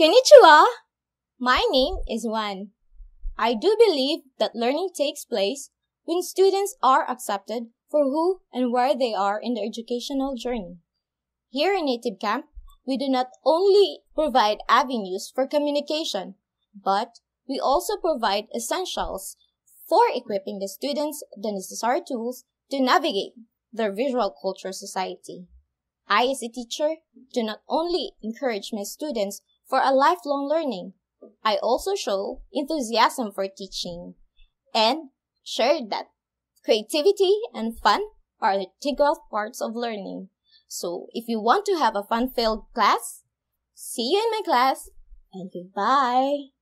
Konnichiwa! My name is Wan. I do believe that learning takes place when students are accepted for who and where they are in their educational journey. Here in Native Camp, we do not only provide avenues for communication, but we also provide essentials for equipping the students the necessary tools to navigate their visual culture society. I, as a teacher, do not only encourage my students for a lifelong learning. I also show enthusiasm for teaching and share that creativity and fun are integral parts of learning. So if you want to have a fun-filled class, see you in my class and goodbye.